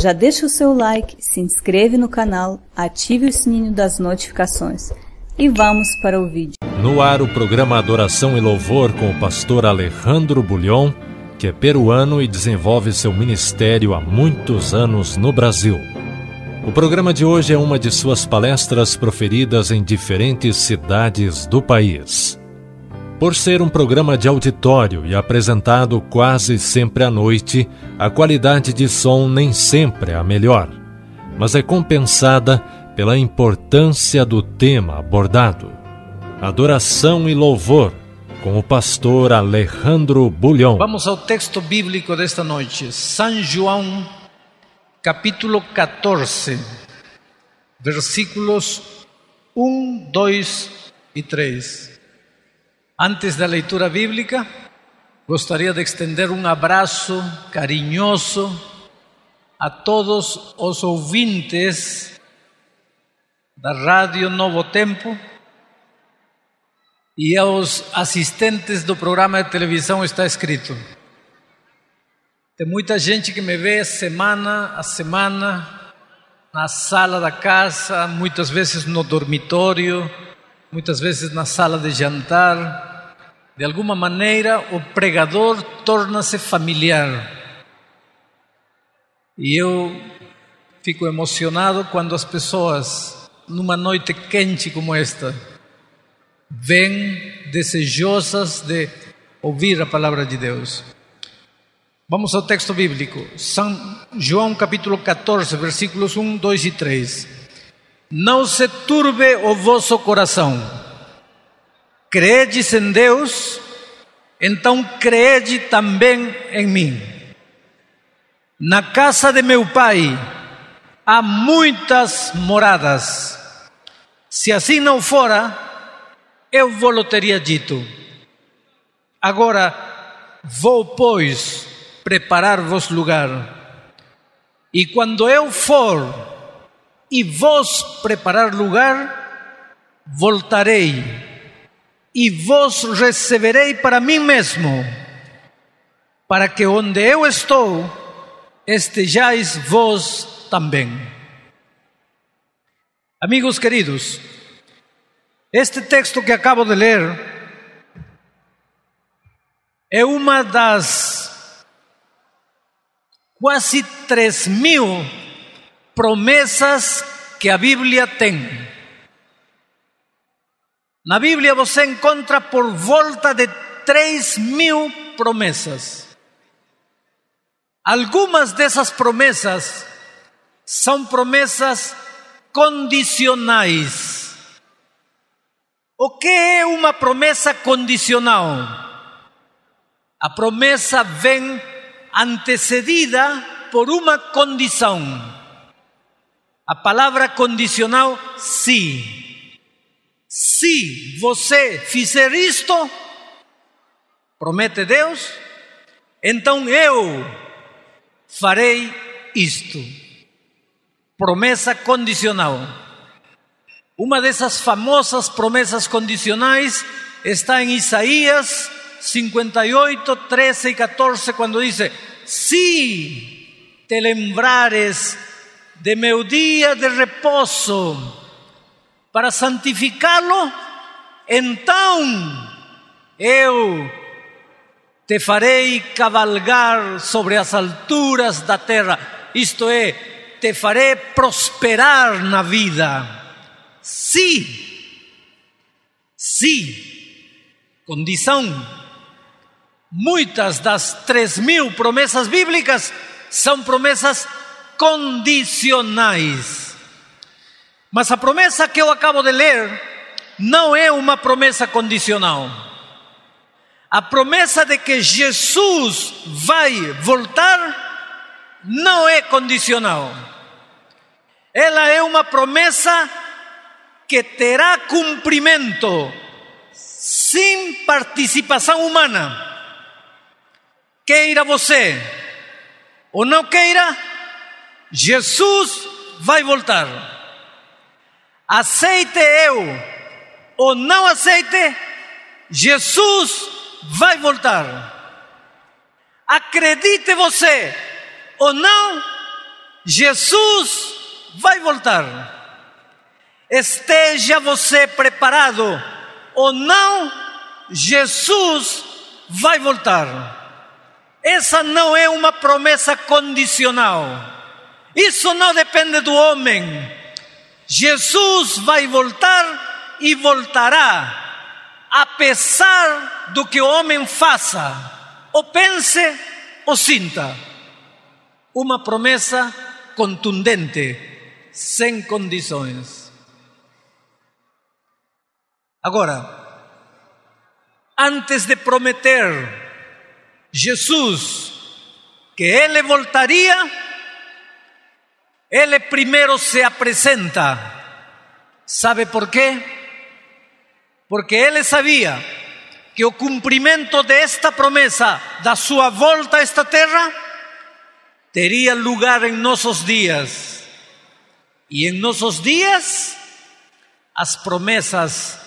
Já deixa o seu like, se inscreve no canal, ative o sininho das notificações e vamos para o vídeo. No ar o programa Adoração e Louvor com o pastor Alejandro Bulhon, que é peruano e desenvolve seu ministério há muitos anos no Brasil. O programa de hoje é uma de suas palestras proferidas em diferentes cidades do país. Por ser um programa de auditório e apresentado quase sempre à noite, a qualidade de som nem sempre é a melhor, mas é compensada pela importância do tema abordado. Adoração e louvor, com o pastor Alejandro Bulhão. Vamos ao texto bíblico desta noite, São João, capítulo 14, versículos 1, 2 e 3. Antes da leitura bíblica, gostaria de estender um abraço carinhoso a todos os ouvintes da Rádio Novo Tempo e aos assistentes do programa de televisão Está Escrito. Tem muita gente que me vê semana a semana na sala da casa, muitas vezes no dormitório, muitas vezes na sala de jantar de alguma maneira, o pregador torna-se familiar. E eu fico emocionado quando as pessoas, numa noite quente como esta, vêm desejosas de ouvir a palavra de Deus. Vamos ao texto bíblico, São João capítulo 14, versículos 1, 2 e 3. Não se turbe o vosso coração. Credes em Deus, então crede também em mim. Na casa de meu pai há muitas moradas. Se assim não fora, eu vou teria dito. Agora vou, pois, preparar-vos lugar. E quando eu for e vos preparar lugar, voltarei e vos receberei para mim mesmo, para que onde eu estou estejais vós também. Amigos queridos, este texto que acabo de ler é uma das quase três mil promessas que a Bíblia tem Na Bíblia você encontra por volta de 3 mil promessas. Algumas dessas promesas são promesas condicionais. O que é uma promessa condicional? A promessa vem antecedida por uma condição. A palavra condicional, sim. Sí. Se você fizer isto, promete Deus, então eu farei isto. Promessa condicional. Uma dessas famosas promessas condicionais está em Isaías 58, 13 e 14, quando diz: Se te lembrares de meu dia de repouso, para santificá-lo, então eu te farei cavalgar sobre as alturas da terra, isto é, te farei prosperar na vida. Se, se, condição, muitas das três mil promessas bíblicas são promessas condicionais. Mas a promessa que eu acabo de ler não é uma promessa condicional. A promessa de que Jesus vai voltar não é condicional. Ela é uma promessa que terá cumprimento sem participação humana. Queira você ou não queira, Jesus vai voltar aceite eu ou não aceite, Jesus vai voltar. Acredite você ou não, Jesus vai voltar. Esteja você preparado ou não, Jesus vai voltar. Essa não é uma promessa condicional. Isso não depende do homem Jesus vai voltar e voltará, apesar do que o homem faça, ou pense ou sinta. Uma promessa contundente, sem condições. Agora, antes de prometer Jesus que ele voltaria, Él primero se apresenta. ¿Sabe por qué? Porque Él sabía que el cumplimiento de esta promesa da su vuelta a esta tierra tenía lugar en nuestros días y en nuestros días las promesas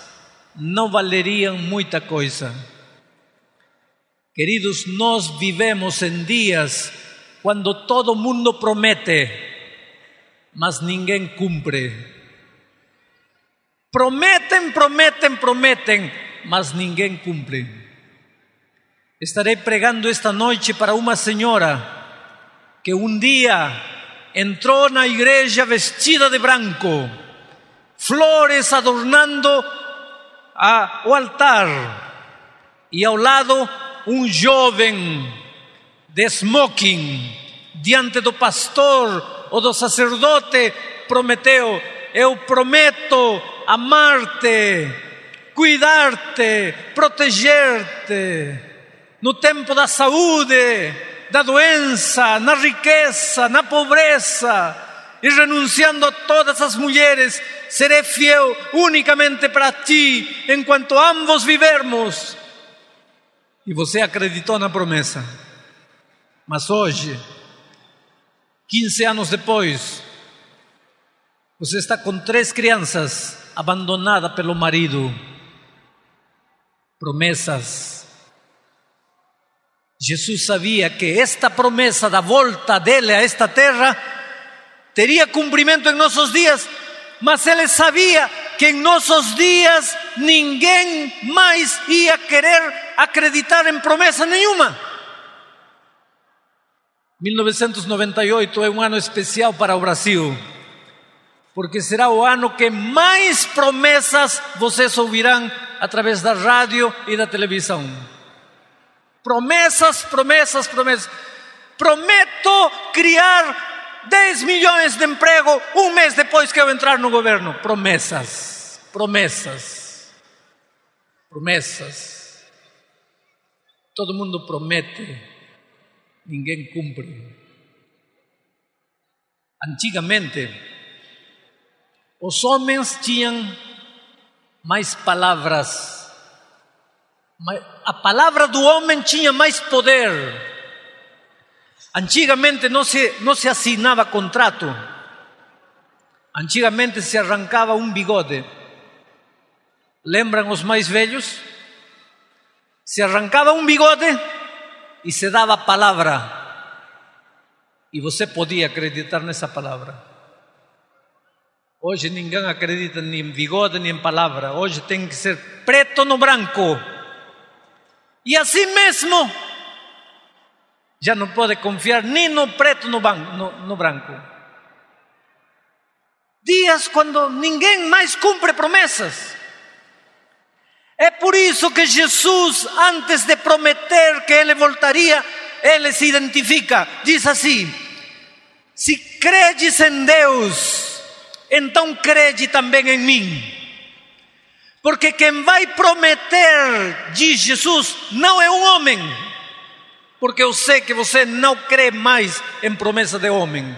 no valerían mucha cosa Queridos, nos vivemos en días cuando todo mundo promete mas ninguém cumple... ...prometen, prometen, prometen... mas ninguém cumple... Estaré pregando esta noche... para una señora... que día... ...entró en na iglesia... vestida de branco, flores adornando a, altar altar, ...y un lado ...un joven... de smoking, diante do pastor ou do sacerdote Prometeu: Eu prometo amar-te, cuidar-te, proteger-te. No tempo da saúde, da doença, na riqueza, na pobreza, e renunciando a todas as mulheres, serei fiel unicamente para ti, enquanto ambos vivermos. E você acreditou na promessa. Mas hoje, 15 años después, usted está con tres crianças abandonada pelo marido. Promesas. Jesús sabía que esta promesa da de dele a esta tierra tería cumplimiento en nuestros días, mas él sabía que nuestros días nadie más iba a querer acreditar en promesa nenhuma. 1998 é um ano especial para o Brasil, porque será o ano que mais promessas vocês ouvirão através da rádio e da televisão. Promessas, promessas, promessas. Prometo criar 10 milhões de emprego um mês depois que eu entrar no governo. Promessas, promessas, promessas. Todo mundo promete ninguém cumpre. Antigamente, os homens tinham mais palavras. A palavra do homem tinha mais poder. Antigamente não se, não se assinava contrato. Antigamente se arrancava um bigode. Lembram os mais velhos? Se arrancava um bigode e se dava palavra. E você podia acreditar nessa palavra. Hoje ninguém acredita nem em bigode nem em palavra. Hoje tem que ser preto no branco. E assim mesmo, já não pode confiar nem no preto no, banco, no, no branco. Dias quando ninguém mais cumpre promessas. É por isso que Jesus, antes de prometer que ele voltaria, ele se identifica, diz assim: Se credes em Deus, então crede também em mim. Porque quem vai prometer, diz Jesus, não é um homem. Porque eu sei que você não crê mais em promessa de homem.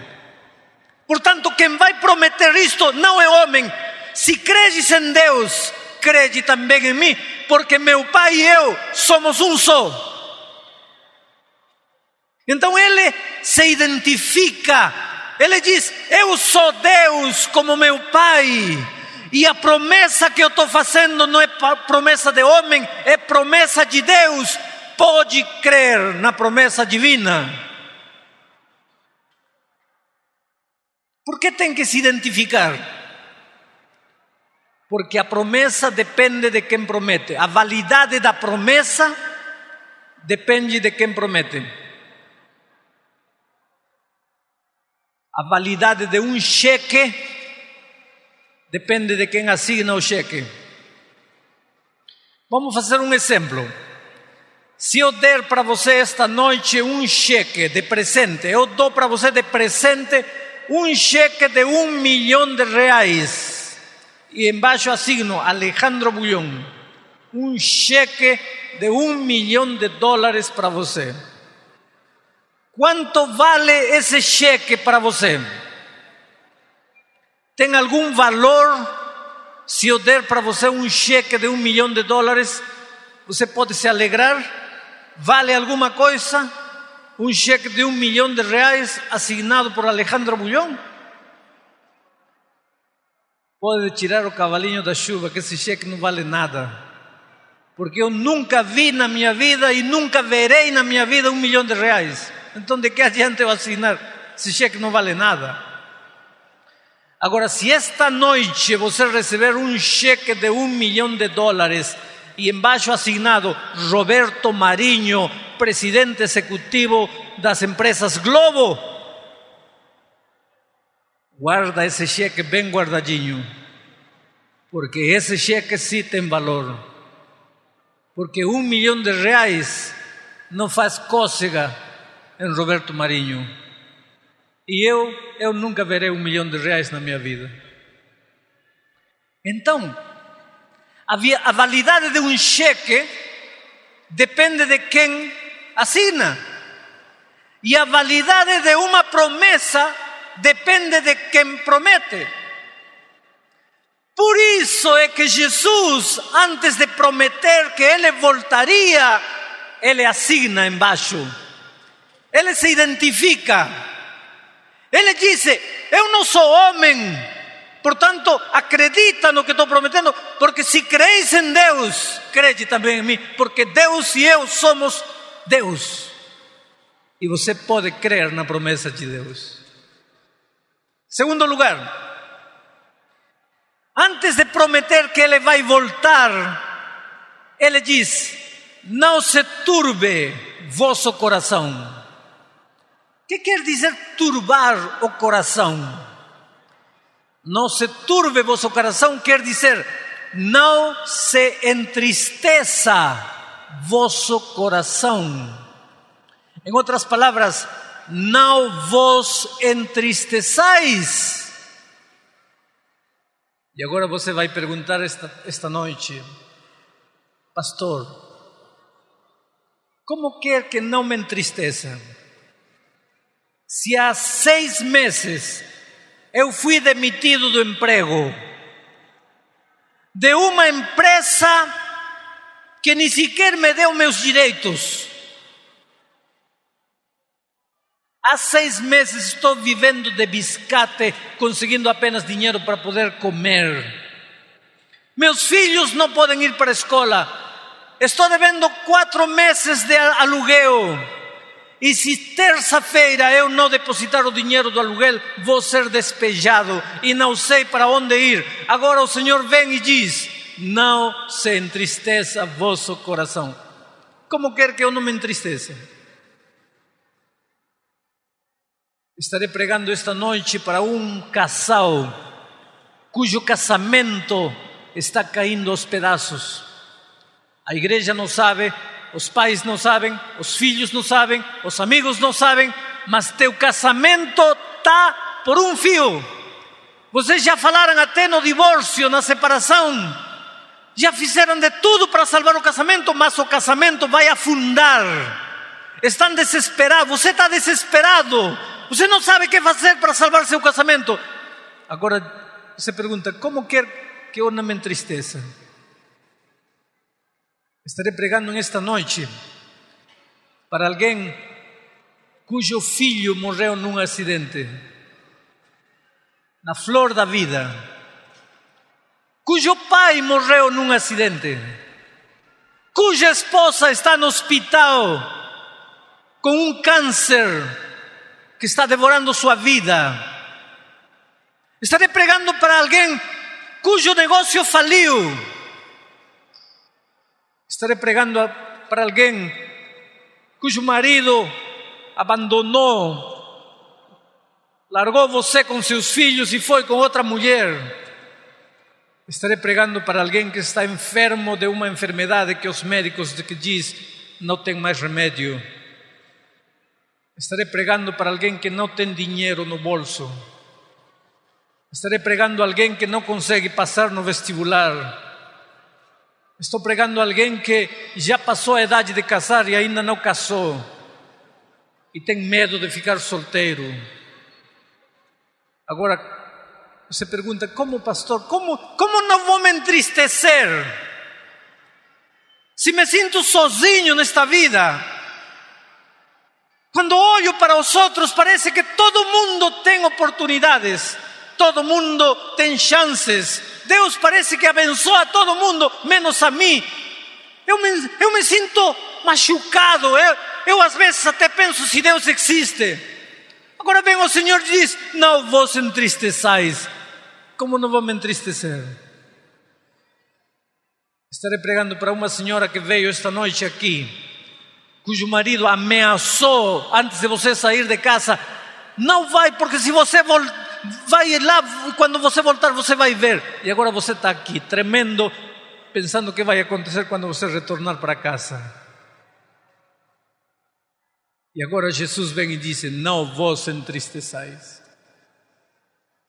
Portanto, quem vai prometer isto não é homem. Se credes em Deus, crede também em mim, porque meu Pai e eu somos um só. Então ele se identifica, ele diz: Eu sou Deus como meu Pai, e a promessa que eu estou fazendo não é promessa de homem, é promessa de Deus. Pode crer na promessa divina. Por que tem que se identificar? porque a promessa depende de quem promete, a validade da promessa depende de quem promete. A validade de um cheque depende de quem assina o cheque. Vamos fazer um exemplo. Se eu der para você esta noite um cheque de presente, eu dou para você de presente um cheque de um milhão de reais. y en yo Asigno, Alejandro Bullón, un cheque de un millón de dólares para você. ¿Cuánto vale ese cheque para usted? ¿Tiene algún valor? si yo der para você un cheque de un millón de dólares, ¿Usted puede se alegrar? Vale alguna cosa un cheque de un millón de reales asignado por Alejandro Bullón? Pode tirar o cavalinho da chuva, que esse cheque não vale nada. Porque eu nunca vi na minha vida e nunca verei na minha vida um milhão de reais. Então, de que adianta eu assinar? Esse cheque não vale nada. Agora, se esta noite você receber um cheque de um milhão de dólares e embaixo assinado Roberto Marinho, presidente executivo das empresas Globo, guarda esse cheque bem guardadinho, porque esse cheque sim tem valor. Porque um milhão de reais não faz cócega em Roberto Marinho. E eu, eu nunca verei um milhão de reais na minha vida. Então, a validade de um cheque depende de quem assina. E a validade de uma promessa depende de quem promete. Por isso é que Jesus, antes de prometer que ele voltaria, ele assina embaixo. Ele se identifica. Ele diz: Eu não sou homem, portanto, acredita no que estou prometendo, porque se creis em Deus, crede também em mim, porque Deus e eu somos Deus. E você pode crer na promessa de Deus. Segundo lugar, antes de prometer que ele vai voltar, ele diz: Não se turbe vosso coração. O que quer dizer turbar o coração? Não se turbe vosso coração quer dizer: Não se entristeça vosso coração. Em outras palavras, não vos entristeçais. E agora você vai perguntar esta, esta noite, pastor, como quer que não me entristeça? Se há seis meses eu fui demitido do emprego, de uma empresa que nem sequer me deu meus direitos, Há seis meses estou vivendo de biscate, conseguindo apenas dinheiro para poder comer. Meus filhos não podem ir para a escola. Estou devendo quatro meses de aluguel. E se terça-feira eu não depositar o dinheiro do aluguel, vou ser despejado e não sei para onde ir. Agora o Senhor vem e diz: Não se entristeça vosso coração. Como quer que eu não me entristeça? estarei pregando esta noite para um casal cujo casamento está caindo aos pedaços. A igreja não sabe, os pais não sabem, os filhos não sabem, os amigos não sabem, mas teu casamento está por um fio. Vocês já falaram até no divórcio, na separação. Já fizeram de tudo para salvar o casamento, mas o casamento vai afundar. Estão desesperados, você está desesperado ...usted no sabe qué hacer... para salvar seu casamento. ...ahora... ...se pregunta... ...¿cómo quer que una não me ...estaré Estarei pregando esta noche... para ...cuyo hijo filho en un accidente... ...la flor da vida, cujo pai en un accidente... cuya esposa está en hospital ...con un cáncer está devorando su vida. Estaré pregando para alguien cuyo negocio falió Estaré pregando para alguien cuyo marido abandonó largó você con sus filhos y fue con otra mujer Estaré pregando para alguien que está enfermo de una enfermedad que los médicos que no tengo más remedio. remédio. Estaré pregando para alguien que no tiene dinero, no bolso. Estaré pregando a alguien que no consegue pasar no vestibular. estoy pregando a alguien que ya pasó a edad de casar y ainda no casó y ten miedo de ficar soltero ahora se pregunta cómo pastor, cómo cómo no a me entristecer? si me siento sozinho esta vida, Quando olho para os outros, parece que todo mundo tem oportunidades, todo mundo tem chances. Deus parece que abençoa a todo mundo, menos a mim. Eu me, eu me sinto machucado. Eu, eu às vezes até penso se Deus existe. Agora vem o Senhor e diz: Não vos entristeçais. Como não vou me entristecer? Estarei pregando para uma senhora que veio esta noite aqui cujo marido ameaçou antes de você sair de casa, não vai, porque se você voltar, vai lá, quando você voltar, você vai ver. E agora você está aqui, tremendo, pensando o que vai acontecer quando você retornar para casa. E agora Jesus vem e diz: Não vos entristeçais.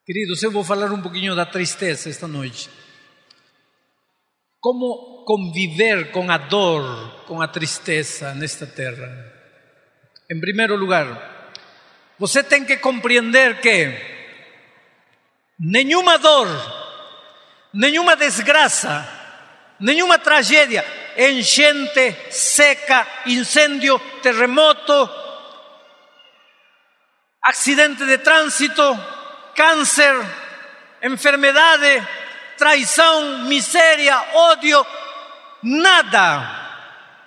Queridos, eu vou falar um pouquinho da tristeza esta noite. ¿Cómo convivir con la dor, con la tristeza en esta tierra? En primer lugar, usted tiene que comprender que ninguna dor, ninguna desgracia, ninguna tragedia, enchente, seca, incendio, terremoto, accidente de tránsito, cáncer, enfermedades, traição, miséria, ódio, nada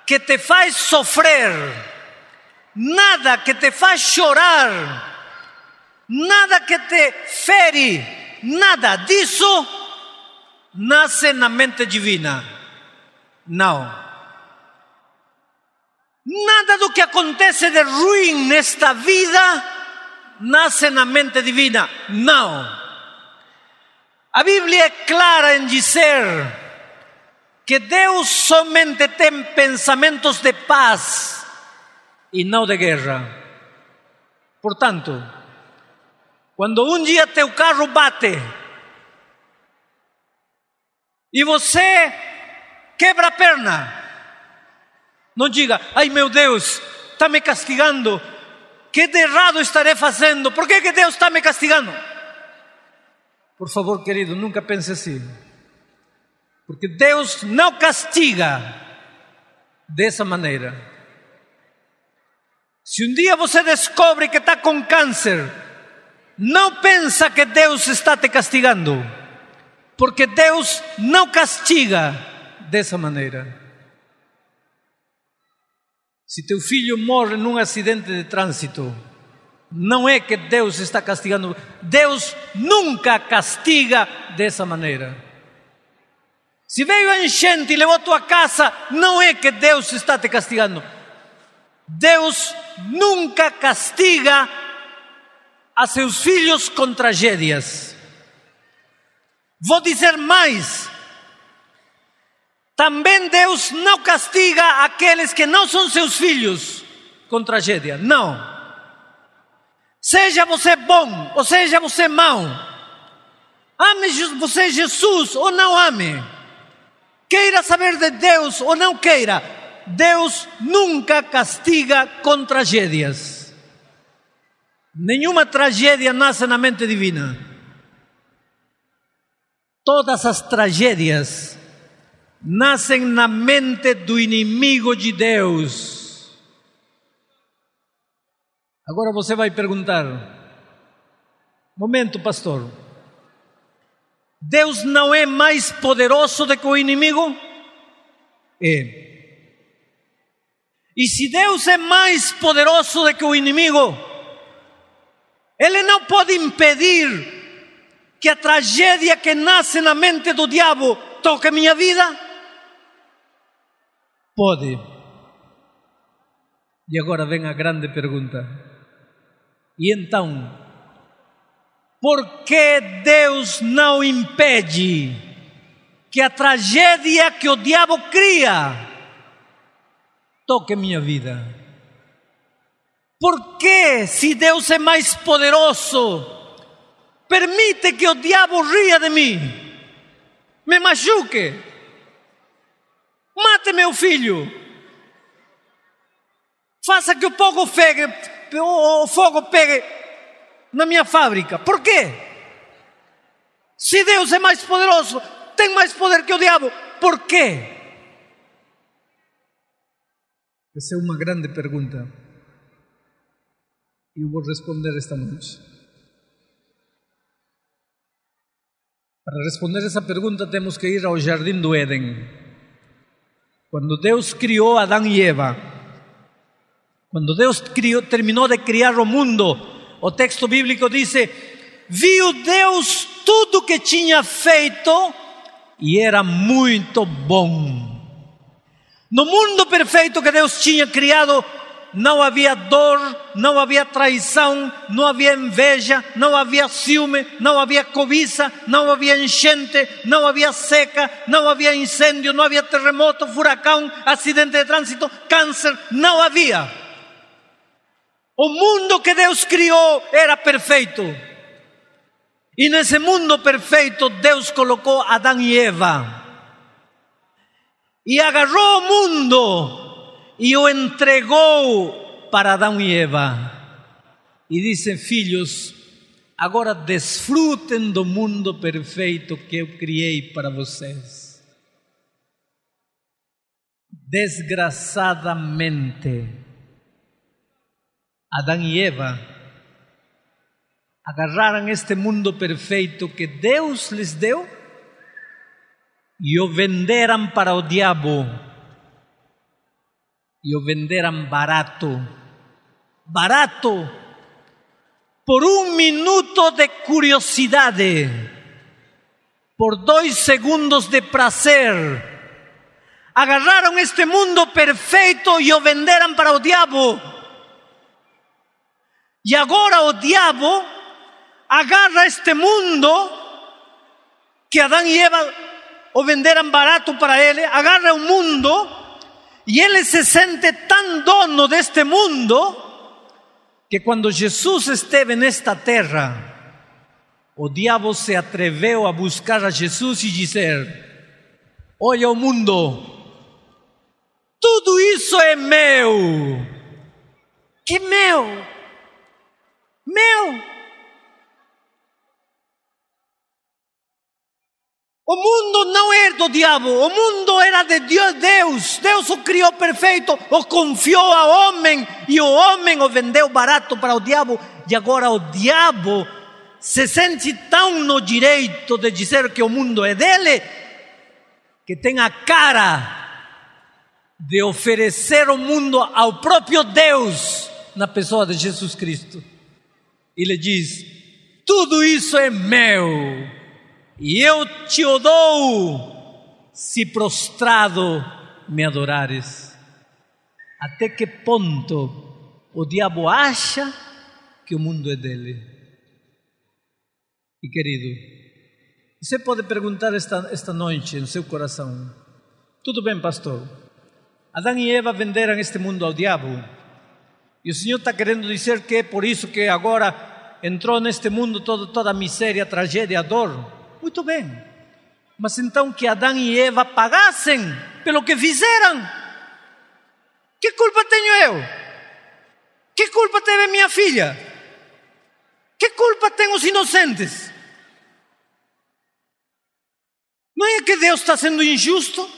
que te faz sofrer, nada que te faz chorar, nada que te fere, nada disso nasce na mente divina. Não. Nada do que acontece de ruim nesta vida nasce na mente divina. Não. A Bíblia é clara em dizer que Deus somente tem pensamentos de paz e não de guerra. Portanto, quando um dia teu carro bate e você quebra a perna, não diga, ai meu Deus, está me castigando, que de errado estarei fazendo, por que, que Deus está me castigando? Por favor, querido, nunca pense assim. Porque Deus não castiga dessa maneira. Se um dia você descobre que está com câncer, não pensa que Deus está te castigando, porque Deus não castiga dessa maneira. Se teu filho morre num acidente de trânsito, não é que Deus está castigando, Deus nunca castiga dessa maneira. Se veio a enchente e levou a tua casa, não é que Deus está te castigando. Deus nunca castiga a seus filhos com tragédias. Vou dizer mais: também Deus não castiga aqueles que não são seus filhos com tragédia. Não. Seja você bom ou seja você mau. Ame você Jesus ou não ame. Queira saber de Deus ou não queira. Deus nunca castiga com tragédias. Nenhuma tragédia nasce na mente divina. Todas as tragédias nascem na mente do inimigo de Deus Agora você vai perguntar: momento, pastor, Deus não é mais poderoso do que o inimigo? É. E se Deus é mais poderoso do que o inimigo, Ele não pode impedir que a tragédia que nasce na mente do diabo toque minha vida? Pode. E agora vem a grande pergunta. E então, por que Deus não impede que a tragédia que o diabo cria toque minha vida? Por que, se Deus é mais poderoso, permite que o diabo ria de mim, me machuque, mate meu filho, faça que o povo pegue o fogo pegue na minha fábrica. Por Se Deus é mais poderoso, tem mais poder que o diabo, por Essa é uma grande pergunta. E vou responder esta noite. Para responder essa pergunta, temos que ir ao jardim do Éden. Quando Deus criou Adão e Eva, Cuando Deus terminou de criar o mundo, o texto bíblico diz: Viu Deus tudo que tinha feito e era muito bom. No mundo perfeito que Deus tinha criado, não havia dor, não havia traição, não havia inveja, não havia ciúme, não havia cobiça, não havia enchente, não havia seca, não havia incêndio, não havia terremoto, furacão, acidente de trânsito, câncer, não havia. O mundo que Deus criou era perfeito. E nesse mundo perfeito, Deus colocou Adão e Eva. E agarrou o mundo e o entregou para Adão e Eva. E disse: Filhos, agora desfrutem do mundo perfeito que eu criei para vocês. Desgraçadamente, Adán y Eva agarraron este mundo perfecto que Dios les dio y lo venderan para el diablo y lo venderan barato, barato, por un minuto de curiosidad por dos segundos de placer agarraron este mundo perfecto y lo venderan para el diablo. E agora o oh diabo agarra este mundo que Adão e Eva o oh, venderam barato para ele, ¿eh? agarra o mundo e ele se sente tão dono deste mundo que quando Jesus esteve nesta terra, o oh diabo se atreveu a buscar a Jesus e dizer: Olha o mundo, tudo isso é meu, que meu, meu. O mundo não era é do diabo, o mundo era de Deus. Deus o criou perfeito, o confiou ao homem e o homem o vendeu barato para o diabo. E agora o diabo se sente tão no direito de dizer que o mundo é dele, que tem a cara de oferecer o mundo ao próprio Deus na pessoa de Jesus Cristo. Ele diz: Tudo isso é meu, e eu te o dou, se prostrado me adorares. Até que ponto o diabo acha que o mundo é dele? E querido, você pode perguntar esta, esta noite no seu coração: Tudo bem, pastor? Adão e Eva venderam este mundo ao diabo? E o Senhor está querendo dizer que é por isso que agora entrou neste mundo todo, toda a miséria, a tragédia, a dor. Muito bem. Mas então que Adão e Eva pagassem pelo que fizeram. Que culpa tenho eu? Que culpa teve minha filha? Que culpa têm os inocentes? Não é que Deus está sendo injusto?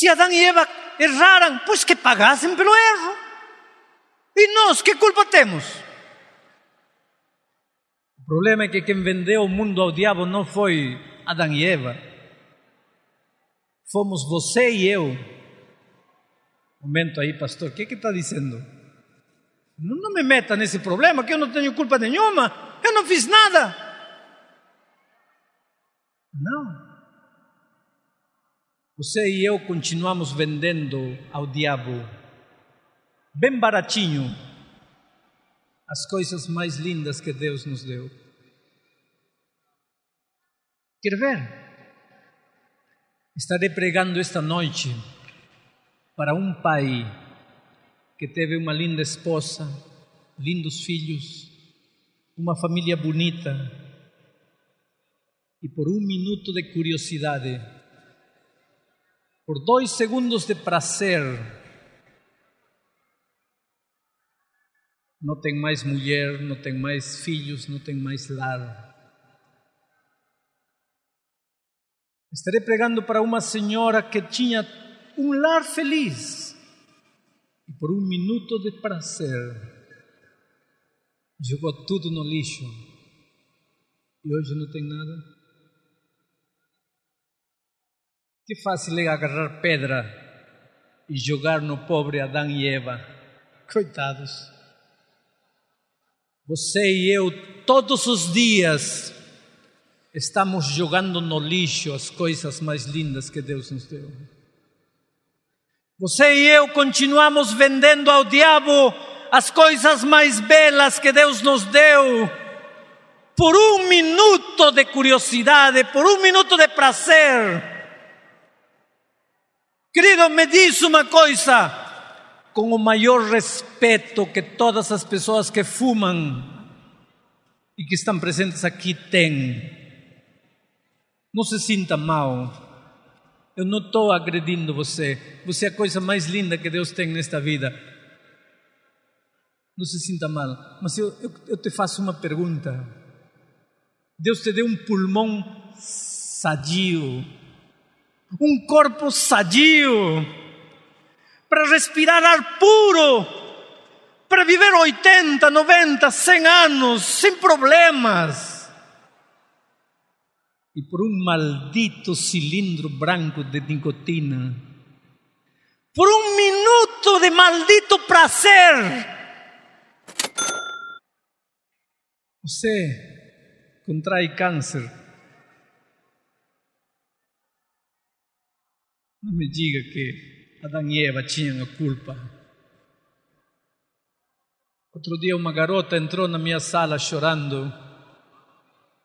Se Adão e Eva erraram, pois que pagassem pelo erro. E nós, que culpa temos? O problema é que quem vendeu o mundo ao diabo não foi Adão e Eva. Fomos você e eu. Um momento aí, pastor, o que é que está dizendo? Não, não me meta nesse problema, que eu não tenho culpa nenhuma, eu não fiz nada. Não. Você e eu continuamos vendendo ao diabo, bem baratinho, as coisas mais lindas que Deus nos deu. Quer ver? Estarei pregando esta noite para um pai que teve uma linda esposa, lindos filhos, uma família bonita. E por um minuto de curiosidade, por dois segundos de prazer, não tem mais mulher, não tem mais filhos, não tem mais lar. Estarei pregando para uma senhora que tinha um lar feliz e por um minuto de prazer jogou tudo no lixo e hoje não tem nada. Que fácil é agarrar pedra e jogar no pobre Adão e Eva. Coitados. Você e eu, todos os dias, estamos jogando no lixo as coisas mais lindas que Deus nos deu. Você e eu continuamos vendendo ao diabo as coisas mais belas que Deus nos deu. Por um minuto de curiosidade, por um minuto de prazer. Querido, me diz uma coisa: com o maior respeito que todas as pessoas que fumam e que estão presentes aqui têm, não se sinta mal. Eu não estou agredindo você. Você é a coisa mais linda que Deus tem nesta vida. Não se sinta mal. Mas eu, eu, eu te faço uma pergunta. Deus te deu um pulmão sadio un cuerpo sadio, para respirar ar puro, para vivir 80, 90, 100 años sin problemas. Y por un maldito cilindro branco de nicotina, por un minuto de maldito placer, usted contrae cáncer. Não me diga que Adão e Eva tinham a culpa. Outro dia uma garota entrou na minha sala chorando.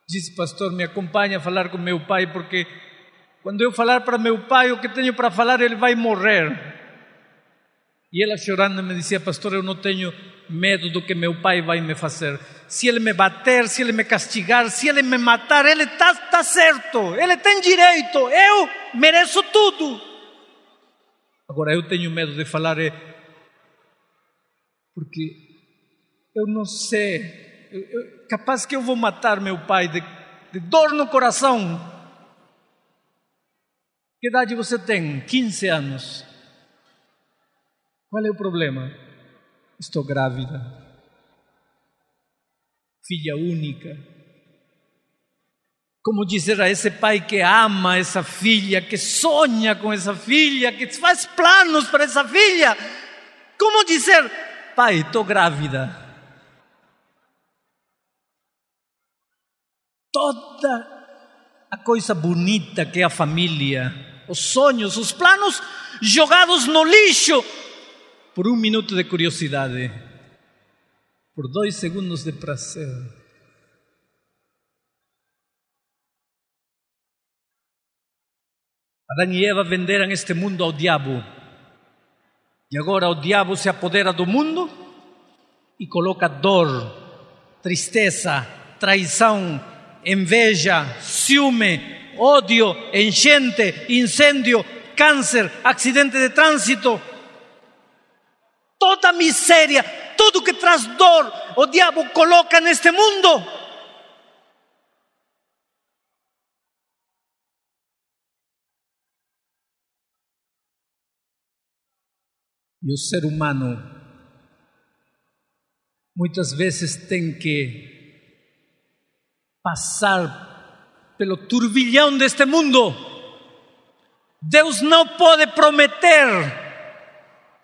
Disse, pastor, me acompanha a falar com meu pai, porque quando eu falar para meu pai o que tenho para falar, ele vai morrer. E ela chorando me dizia, pastor, eu não tenho medo do que meu pai vai me fazer. Se ele me bater, se ele me castigar, se ele me matar, ele está tá certo, ele tem direito, eu mereço tudo. Agora, eu tenho medo de falar é porque eu não sei, eu, eu, capaz que eu vou matar meu pai de, de dor no coração. Que idade você tem? 15 anos. Qual é o problema? Estou grávida. Filha única como dizer a esse pai que ama essa filha, que sonha com essa filha, que faz planos para essa filha, como dizer, pai, estou grávida. Toda a coisa bonita que é a família, os sonhos, os planos jogados no lixo por um minuto de curiosidade, por dois segundos de prazer. Adão e Eva venderam este mundo ao diabo. E agora o diabo se apodera do mundo e coloca dor, tristeza, traição, inveja, ciúme, ódio, enchente, incêndio, câncer, acidente de trânsito. Toda miséria, tudo que traz dor, o diabo coloca neste mundo. E o ser humano muitas vezes tem que passar pelo turbilhão deste mundo. Deus não pode prometer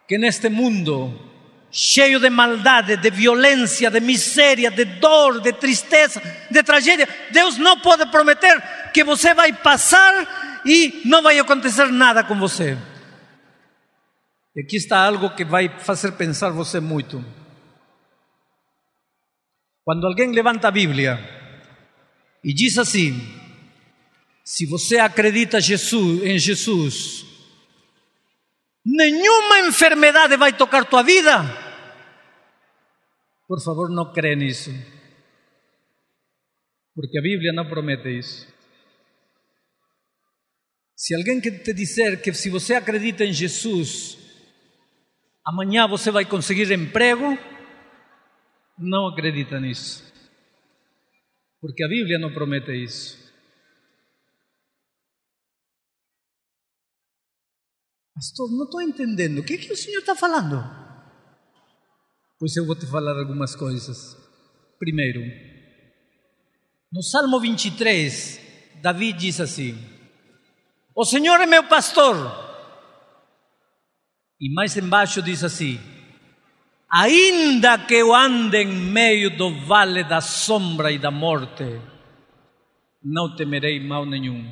que neste mundo cheio de maldade, de violência, de miséria, de dor, de tristeza, de tragédia. Deus não pode prometer que você vai passar e não vai acontecer nada com você. E aqui está algo que vai fazer pensar você muito. Quando alguém levanta a Bíblia e diz assim: se você acredita Jesus, em Jesus, nenhuma enfermidade vai tocar tua vida. Por favor, não crê nisso. Porque a Bíblia não promete isso. Se alguém te disser que se você acredita em Jesus, amanhã você vai conseguir emprego, não acredita nisso. Porque a Bíblia não promete isso. Pastor, não estou entendendo. O que, é que o senhor está falando? Pois eu vou te falar algumas coisas. Primeiro, no Salmo 23, Davi diz assim: O Senhor é meu pastor e mais embaixo diz assim: Ainda que eu ande em meio do vale da sombra e da morte, não temerei mal nenhum.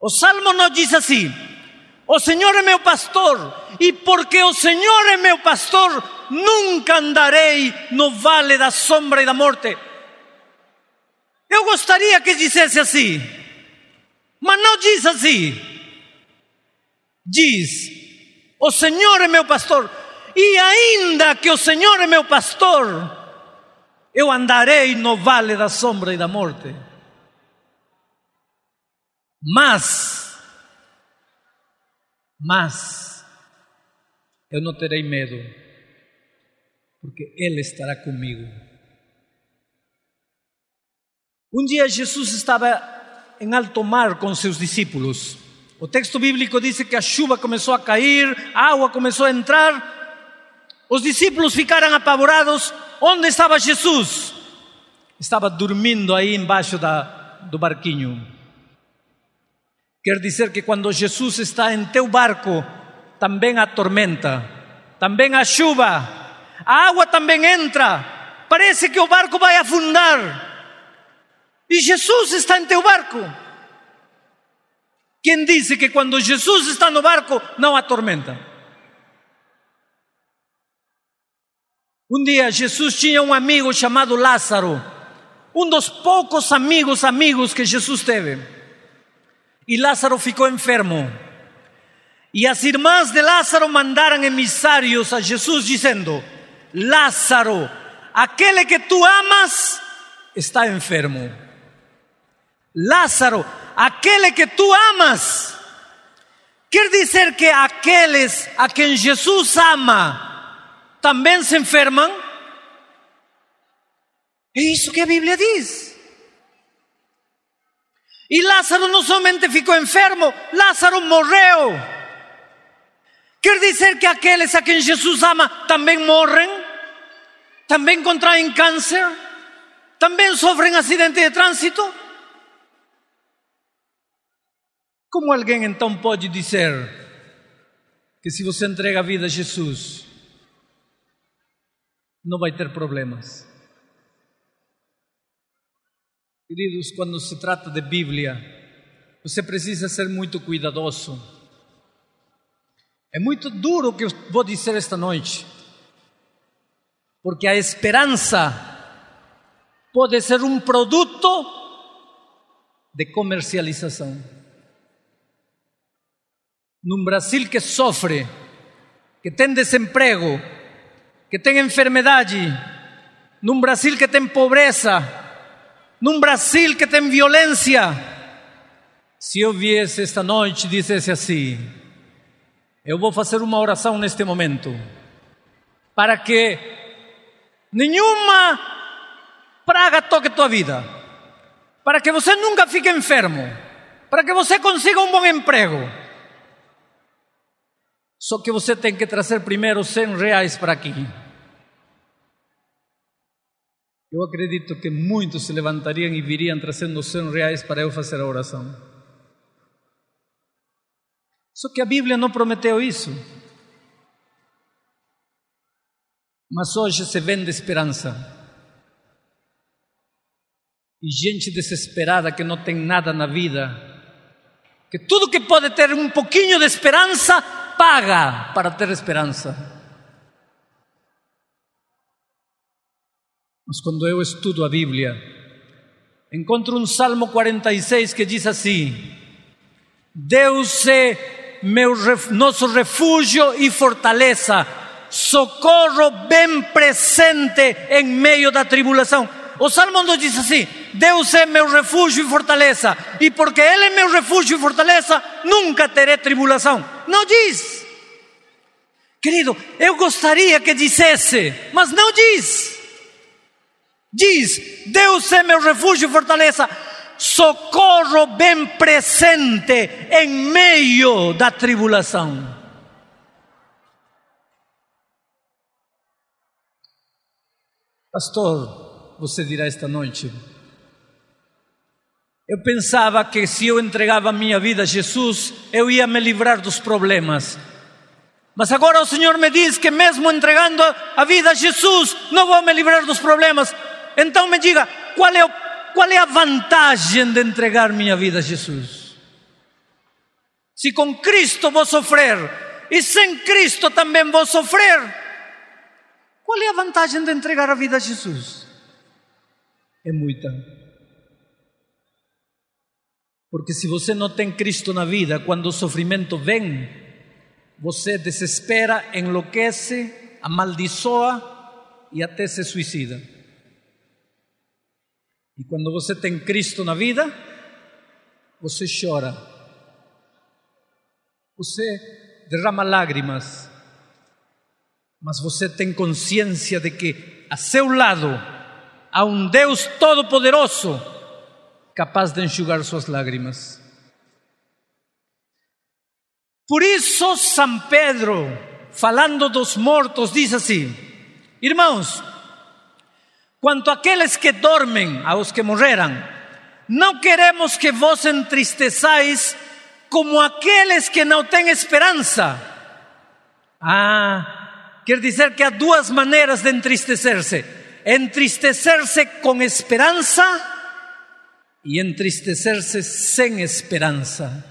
O salmo não diz assim: O Senhor é meu pastor, e porque o Senhor é meu pastor, nunca andarei no vale da sombra e da morte. Eu gostaria que dissesse assim, mas não diz assim. Diz: o Senhor é meu pastor, e ainda que o Senhor é meu pastor, eu andarei no vale da sombra e da morte. Mas, mas, eu não terei medo, porque Ele estará comigo. Um dia Jesus estava em alto mar com seus discípulos. O texto bíblico diz que a chuva começou a cair, a água começou a entrar. Os discípulos ficaram apavorados. Onde estava Jesus? Estava dormindo aí embaixo da, do barquinho. Quer dizer que quando Jesus está em teu barco, também a tormenta, também a chuva, a água também entra. Parece que o barco vai afundar. E Jesus está em teu barco. ¿Quién dice que cuando Jesús está el barco no hay tormenta? Un día Jesús tenía un amigo llamado Lázaro, uno los pocos amigos amigos que Jesús teve. Y Lázaro ficó enfermo. Y las hermanas de Lázaro mandaron emisarios a Jesús diciendo, Lázaro, aquel que tú amas está enfermo. Lázaro, Aquel que tú amas. Quiere decir que aquellos... a quien Jesús ama También se enferman... Eso eso que la Biblia dice... Y Lázaro no solamente ficó enfermo, Lázaro morreu. Quiere decir que aquellos a quien Jesús ama También morren... También contraen cáncer... También sufren accidentes de tránsito... Como alguém então pode dizer que se você entrega a vida a Jesus, não vai ter problemas? Queridos, quando se trata de Bíblia, você precisa ser muito cuidadoso. É muito duro o que eu vou dizer esta noite, porque a esperança pode ser um produto de comercialização. un Brasil que sofre, que tem desemprego, que tem en un Brasil que tem pobreza, un Brasil que tem violencia si yo viesse esta noite e dissesse assim: Eu vou fazer uma oração neste momento, para que nenhuma praga toque tua vida, para que você nunca fique enfermo, para que você consiga um bom emprego Só que você tem que trazer primeiro 100 reais para aqui. Eu acredito que muitos se levantariam e viriam trazendo 100 reais para eu fazer a oração. Só que a Bíblia não prometeu isso. Mas hoje se vende esperança. E gente desesperada que não tem nada na vida. Que tudo que pode ter um pouquinho de esperança paga para ter esperança. Mas quando eu estudo a Bíblia, encontro um Salmo 46 que diz assim: Deus é meu, nosso refúgio e fortaleza, socorro bem presente em meio da tribulação. O Salmo 2 diz assim: Deus é meu refúgio e fortaleza, e porque Ele é meu refúgio e fortaleza, nunca terei tribulação. Não diz. Querido, eu gostaria que dissesse, mas não diz. Diz: Deus é meu refúgio e fortaleza, socorro bem presente em meio da tribulação. Pastor, você dirá esta noite, eu pensava que se eu entregava a minha vida a Jesus, eu ia me livrar dos problemas. Mas agora o Senhor me diz que, mesmo entregando a vida a Jesus, não vou me livrar dos problemas. Então me diga, qual é, o, qual é a vantagem de entregar minha vida a Jesus? Se com Cristo vou sofrer e sem Cristo também vou sofrer, qual é a vantagem de entregar a vida a Jesus? É muita. Porque se você não tem Cristo na vida, quando o sofrimento vem, você desespera, enlouquece, amaldiçoa e até se suicida. E quando você tem Cristo na vida, você chora, você derrama lágrimas, mas você tem consciência de que a seu lado há um Deus Todo-Poderoso capaz de enxugar sus lágrimas. Por eso San Pedro, falando dos muertos, dice así, Irmãos, a aquellos que ...a los que morrerán, ...no queremos que vos entristezáis... como aqueles que no tengan esperanza... Ah, ...quiere decir que hay dos maneras de entristecerse... ...entristecerse con esperanza y entristecerse sin esperanza.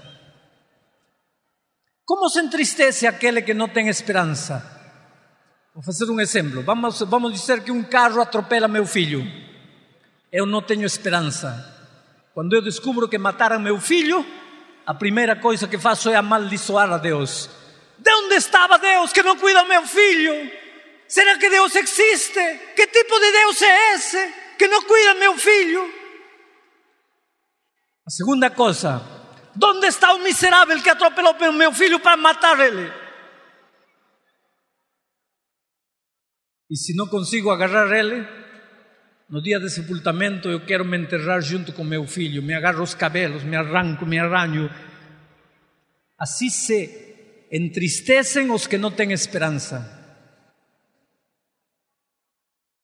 ¿Cómo se entristece aquel que no tiene esperanza? a hacer un ejemplo Vamos, a decir que un carro atropela mi hijo yo no tengo esperanza cuando yo descubro que mataron a mi hijo la primera cosa que faço es amaldiçoar a Dios De dónde estaba Dios que no cuida a mi hijo? Será que Dios existe? ¿qué tipo de Dios es ese que no cuida a mi hijo? La segunda cosa, ¿dónde está un miserable que a mi hijo para matar Y si no consigo agarrar él, no día de sepultamiento yo quiero me enterrar junto con mi hijo. me agarro los cabellos, me arranco, me arraño. Así se entristecen los que no tienen esperanza.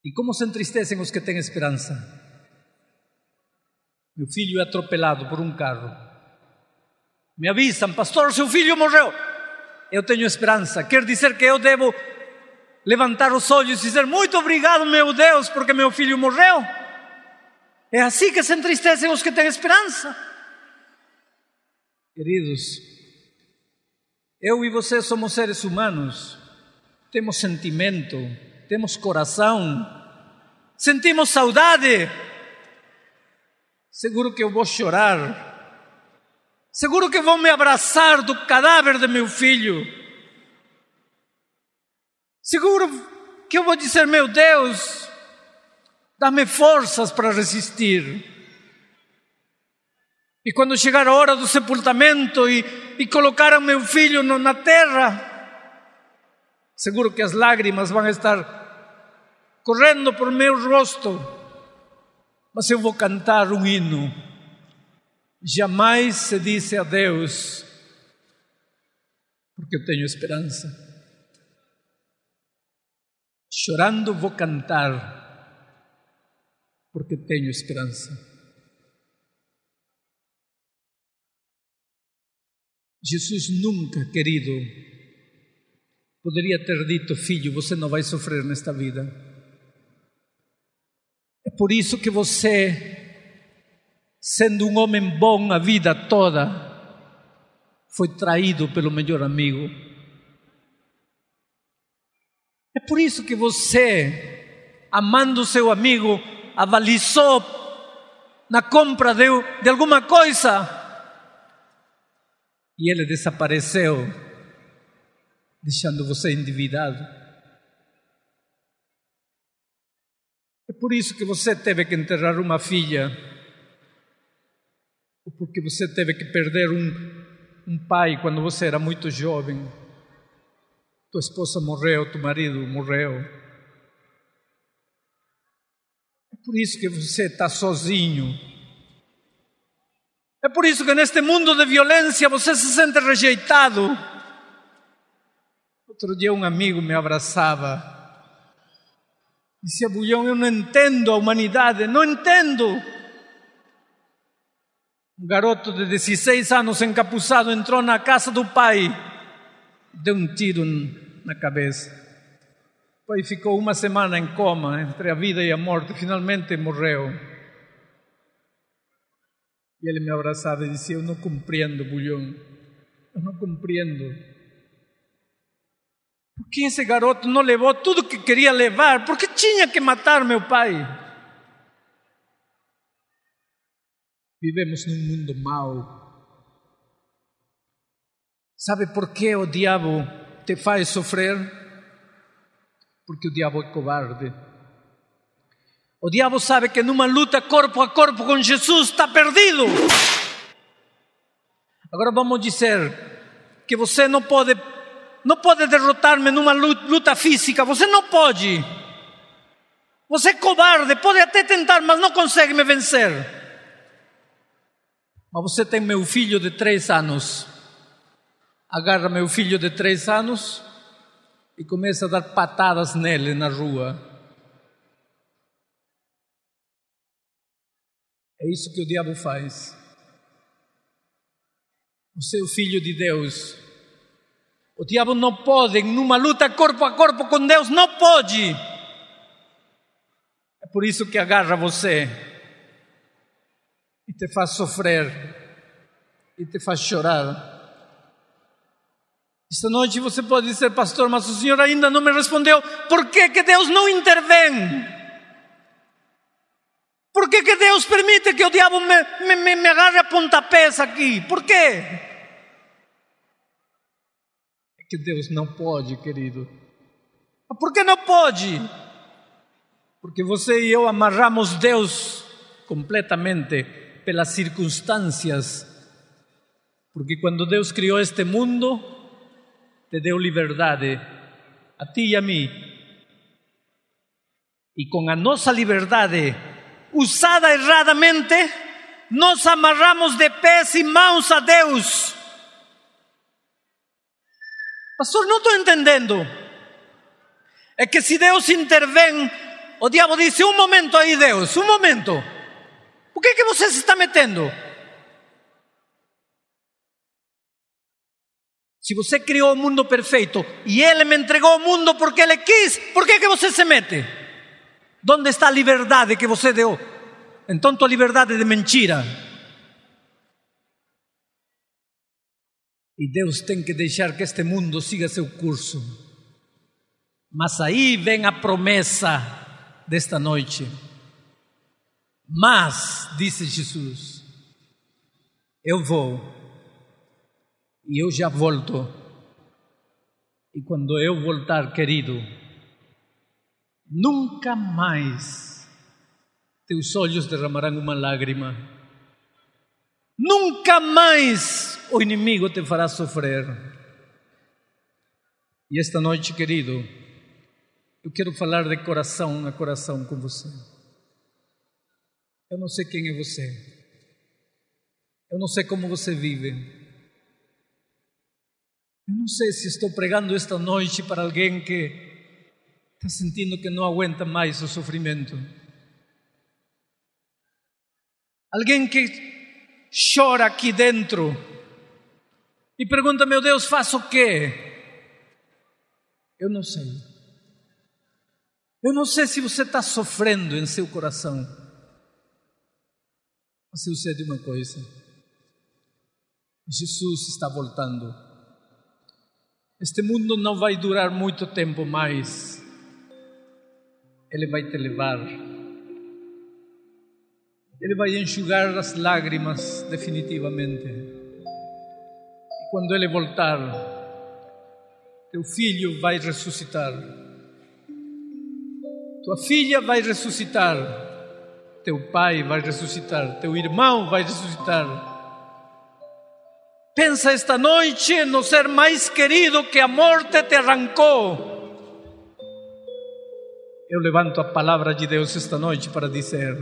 ¿Y cómo se entristecen los que tienen esperanza. Meu filho é atropelado por um carro. Me avisam, pastor, seu filho morreu. Eu tenho esperança. Quer dizer que eu devo levantar os olhos e dizer: Muito obrigado, meu Deus, porque meu filho morreu. É assim que se entristecem os que têm esperança. Queridos, eu e você somos seres humanos, temos sentimento, temos coração, sentimos saudade Seguro que eu vou chorar. Seguro que vou me abraçar do cadáver de meu filho. Seguro que eu vou dizer: Meu Deus, dá-me forças para resistir. E quando chegar a hora do sepultamento e, e meu filho no, na terra, seguro que as lágrimas vão estar correndo por meu rosto mas eu vou cantar um hino. Jamais se disse adeus, porque eu tenho esperança. Chorando vou cantar, porque tenho esperança. Jesus nunca, querido, poderia ter dito: Filho, você não vai sofrer nesta vida por isso que você, sendo um homem bom a vida toda, foi traído pelo melhor amigo. É por isso que você, amando seu amigo, avalizou na compra de, de alguma coisa e ele desapareceu, deixando você endividado. por isso que você teve que enterrar uma filha, ou porque você teve que perder um, um pai quando você era muito jovem, tua esposa morreu, teu marido morreu. É por isso que você está sozinho. É por isso que neste mundo de violência você se sente rejeitado. Outro dia um amigo me abraçava Dice Bullón, yo no entendo a humanidad, no entendo. Un garoto de 16 años, encapuzado entró en la casa do pai, de un tiro en la cabeza pai ficó una semana en coma entre la vida y la muerte. finalmente morreu. Y él me abrazaba y decía, yo no compreendo, Bullón. Yo no Porque esse garoto não levou tudo que queria levar, porque tinha que matar meu pai. Vivemos num mundo mau. Sabe por que o diabo te faz sofrer? Porque o diabo é covarde. O diabo sabe que numa luta corpo a corpo com Jesus está perdido. Agora vamos dizer que você não pode não pode derrotar-me numa luta física, você não pode. Você é cobarde, pode até tentar, mas não consegue me vencer. Mas você tem meu filho de três anos. Agarra meu filho de três anos e começa a dar patadas nele na rua. É isso que o diabo faz. O seu filho de Deus o diabo não pode, numa luta corpo a corpo com Deus, não pode. É por isso que agarra você e te faz sofrer e te faz chorar. Esta noite você pode dizer, pastor, mas o senhor ainda não me respondeu. Por que, que Deus não intervém? Por que, que Deus permite que o diabo me, me, me agarre a pontapés aqui? Por quê? que Deus não pode, querido. Por que não pode? Porque você e eu amarramos Deus completamente pelas circunstâncias. Porque quando Deus criou este mundo, te deu liberdade, a ti e a mim. E com a nossa liberdade, usada erradamente, nos amarramos de pés e mãos a Deus Pastor, no estoy entendiendo, es que si Dios interviene, o diablo dice, un momento ahí Dios, un momento. Por qué que usted se está metiendo? Si usted creó un mundo perfecto y Él me entregó un mundo porque él quis, por qué que usted se mete? ¿Dónde está la libertad que usted deu? tu libertad libertad de mentira. E Deus tem que deixar que este mundo siga seu curso. Mas aí vem a promessa desta noite. Mas, disse Jesus, eu vou e eu já volto. E quando eu voltar, querido, nunca mais teus olhos derramarão uma lágrima, nunca mais o inimigo te fará sofrer. E esta noite, querido, eu quero falar de coração a coração com você. Eu não sei quem é você. Eu não sei como você vive. Eu não sei se estou pregando esta noite para alguém que está sentindo que não aguenta mais o sofrimento. Alguém que chora aqui dentro e pergunta: Meu Deus, faço o quê? Eu não sei. Eu não sei se você está sofrendo em seu coração. Mas eu sei de uma coisa: Jesus está voltando. Este mundo não vai durar muito tempo mais. Ele vai te levar. Ele vai enxugar as lágrimas definitivamente quando ele voltar, teu filho vai ressuscitar. Tua filha vai ressuscitar. Teu pai vai ressuscitar. Teu irmão vai ressuscitar. Pensa esta noite no ser mais querido que a morte te arrancou. Eu levanto a palavra de Deus esta noite para dizer: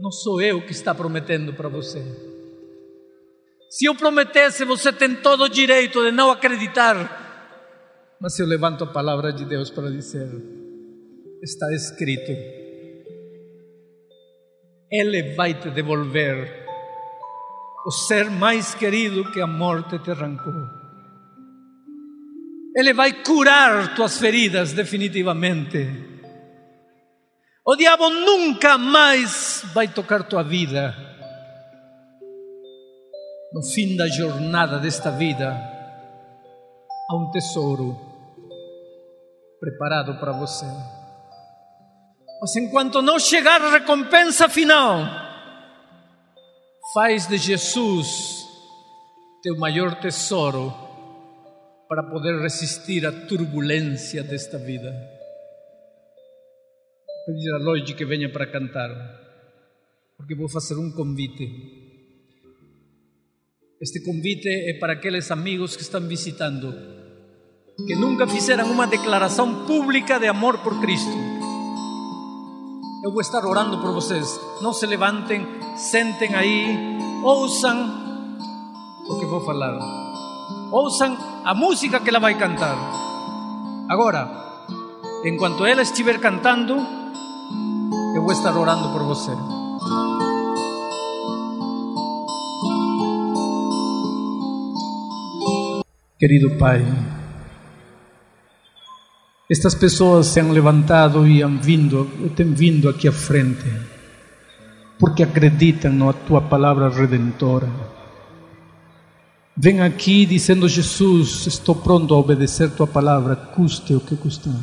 Não sou eu que está prometendo para você. Se eu prometesse, você tem todo o direito de não acreditar. Mas eu levanto a palavra de Deus para dizer: está escrito. Ele vai te devolver o ser mais querido que a morte te arrancou. Ele vai curar tuas feridas definitivamente. O diabo nunca mais vai tocar tua vida no fim da jornada desta vida, há um tesouro preparado para você. Mas enquanto não chegar a recompensa final, faz de Jesus teu maior tesouro para poder resistir à turbulência desta vida. Vou pedir a Lloyd que venha para cantar, porque vou fazer um convite. Este convite es para aquellos amigos que están visitando, que nunca fizeram una declaración pública de amor por Cristo. yo voy a estar orando por vocês. no se levanten senten ahí, usan o que a falar. Ouçam a música que la va a cantar. ahora, Agora, enquanto ella estiver cantando, yo voy a estar orando por ustedes Querido Pai, estas pessoas se han levantado e han vindo, têm vindo aqui à frente, porque acreditam na tua palavra redentora. Vem aqui dizendo: Jesus, estou pronto a obedecer tua palavra, custe o que custar.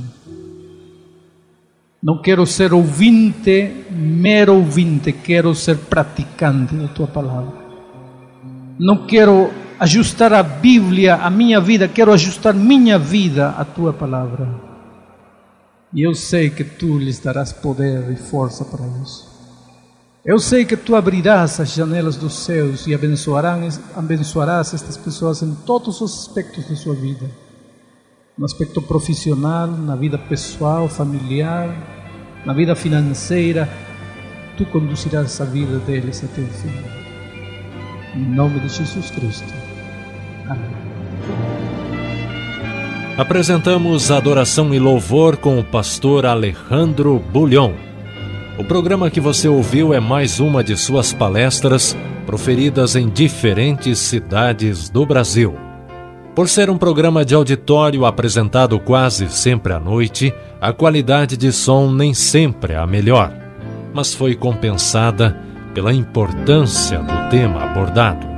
Não quero ser ouvinte, mero ouvinte, quero ser praticante da tua palavra. Não quero ajustar a Bíblia à minha vida, quero ajustar minha vida à tua palavra. E eu sei que tu lhes darás poder e força para isso. Eu sei que tu abrirás as janelas dos céus e abençoarás, abençoarás estas pessoas em todos os aspectos de sua vida no aspecto profissional, na vida pessoal, familiar, na vida financeira. Tu conduzirás a vida deles até o fim. Em nome de Jesus Cristo. Apresentamos Adoração e Louvor com o pastor Alejandro Bullion. O programa que você ouviu é mais uma de suas palestras proferidas em diferentes cidades do Brasil. Por ser um programa de auditório apresentado quase sempre à noite, a qualidade de som nem sempre é a melhor, mas foi compensada pela importância do tema abordado.